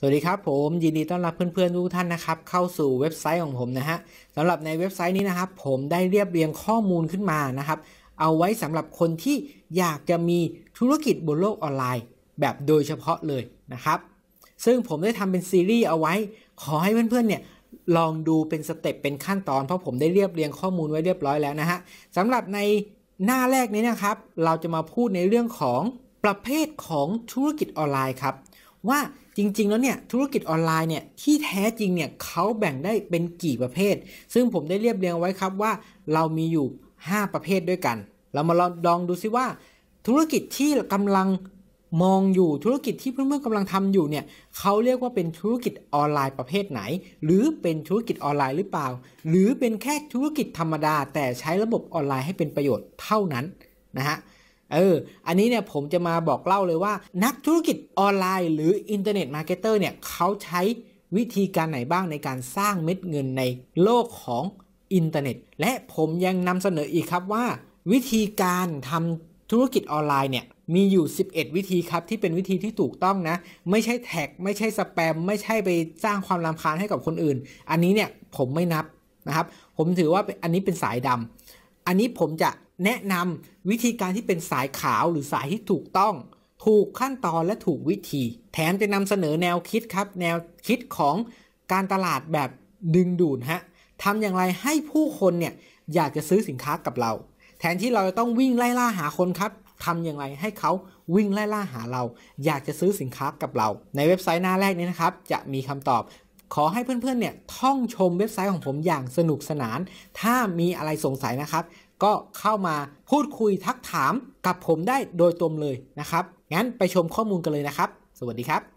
สวัสดีครับผมยินดีต้อนรับเพื่อนๆทุกท่านนะครับ เข้าสู่เว็บไซต์ของผมนะฮะสำหรับในเว็บไซต์นี้นะครับ ผมได้เรียบเรียงข้อมูลขึ้นมานะครับเอาไว้สำหรับคนที่อยากจะมีธุรกิจบนโลกออนไลน์ แบบโดยเฉพาะเลยนะครับซึ่งผมได้ทำเป็นซีรีส์เอาไว้ขอให้เพื่อนๆเนี่ยลองดูเป็นสเต็ปเป็นขั้นตอน เพราะผมได้เรียบเรียงข้อมูลไว้เรียบร้อยแล้วนะฮะสำหรับในหน้าแรกนี้นะครับ เราจะมาพูดในเรื่องของประเภทของธุรกิจออนไลน์ครับว่าจริงๆ แล้วเนี่ยธุรกิจออนไลน์เนี่ยที่แท้จริงเนี่ยเขาแบ่งได้เป็นกี่ประเภท ซึ่งผมได้เรียบเรียงไว้ครับว่าเรามีอยู่ 5 ประเภทด้วยกัน เรามาลองดูซิว่า ธุรกิจที่กำลังมองอยู่ธุรกิจที่เพื่อนๆกำลังทำอยู่เนี่ยเขาเรียกว่าเป็นธุรกิจออนไลน์ประเภทไหน หรือเป็นธุรกิจออนไลน์หรือเปล่า หรือเป็นแค่ธุรกิจธรรมดาแต่ใช้ระบบออนไลน์ให้เป็นประโยชน์เท่านั้นนะฮะเออ อันนี้เนี่ยผมจะมาบอกเล่าเลยว่า นักธุรกิจออนไลน์ หรืออินเทอร์เน็ตมาร์เก็ตเตอร์เนี่ยเขาใช้วิธีการไหนบ้างในการสร้างเม็ดเงินในโลกของอินเทอร์เน็ตและผมยังนำเสนออีกครับว่า วิธีการทำธุรกิจออนไลน์เนี่ยมีอยู่ 11 วิธีครับที่เป็นวิธีที่ถูกต้องนะไม่ใช่แท็ก ไม่ใช่สแปม ไม่ใช่ไปสร้างความรำคาญให้กับคนอื่น อันนี้เนี่ยผมไม่นับนะครับ ผมถือว่าอันนี้เป็นสายดำอันนี้ผมจะแนะนำวิธีการที่เป็นสายขาว หรือสายที่ถูกต้อง ถูกขั้นตอนและถูกวิธี แถมจะนำเสนอแนวคิดครับแนวคิดของการตลาดแบบดึงดูดฮะทำอย่างไรให้ผู้คนเนี่ยอยากจะซื้อสินค้ากับเรา แทนที่เราจะต้องวิ่งไล่ล่าหาคนครับทำอย่างไรให้เขาวิ่งไล่ล่าหาเรา อยากจะซื้อสินค้ากับเรา ในเว็บไซต์หน้าแรกนี้นะครับ จะมีคำตอบขอให้เพื่อนๆ เนี่ยท่องชมเว็บไซต์ของผมอย่างสนุกสนาน ถ้ามีอะไรสงสัยนะครับ ก็เข้ามาพูดคุยทักถามกับผมได้โดยตรงเลยนะครับ งั้นไปชมข้อมูลกันเลยนะครับ สวัสดีครับ